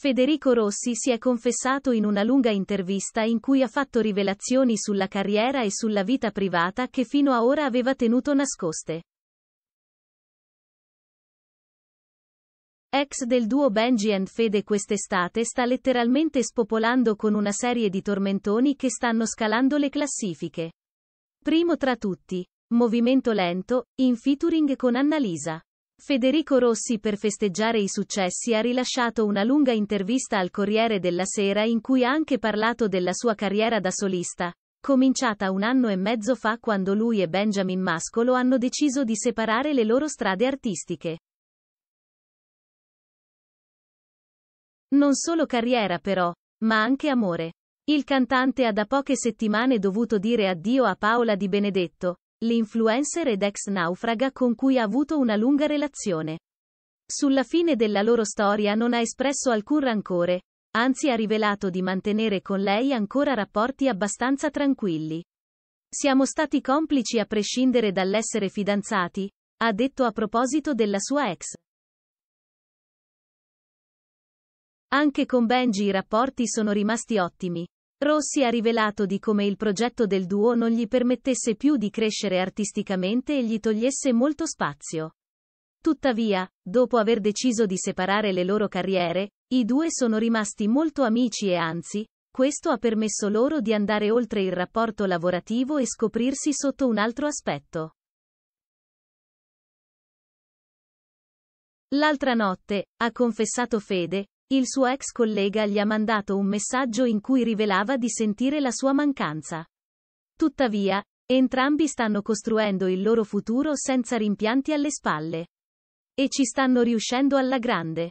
Federico Rossi si è confessato in una lunga intervista in cui ha fatto rivelazioni sulla carriera e sulla vita privata che fino a ora aveva tenuto nascoste. Ex del duo Benji and Fede quest'estate sta letteralmente spopolando con una serie di tormentoni che stanno scalando le classifiche. Primo tra tutti, Movimento lento, in featuring con Annalisa. Federico Rossi per festeggiare i successi ha rilasciato una lunga intervista al Corriere della Sera in cui ha anche parlato della sua carriera da solista, cominciata un anno e mezzo fa quando lui e Benjamin Mascolo hanno deciso di separare le loro strade artistiche. Non solo carriera però, ma anche amore. Il cantante ha da poche settimane dovuto dire addio a Paola Di Benedetto, l'influencer ed ex naufraga con cui ha avuto una lunga relazione. Sulla fine della loro storia non ha espresso alcun rancore, anzi ha rivelato di mantenere con lei ancora rapporti abbastanza tranquilli. Siamo stati complici a prescindere dall'essere fidanzati, ha detto a proposito della sua ex. Anche con Benji i rapporti sono rimasti ottimi. Rossi ha rivelato di come il progetto del duo non gli permettesse più di crescere artisticamente e gli togliesse molto spazio. Tuttavia, dopo aver deciso di separare le loro carriere, i due sono rimasti molto amici e anzi, questo ha permesso loro di andare oltre il rapporto lavorativo e scoprirsi sotto un altro aspetto. L'altra notte, ha confessato Fede, il suo ex collega gli ha mandato un messaggio in cui rivelava di sentire la sua mancanza. Tuttavia, entrambi stanno costruendo il loro futuro senza rimpianti alle spalle. E ci stanno riuscendo alla grande.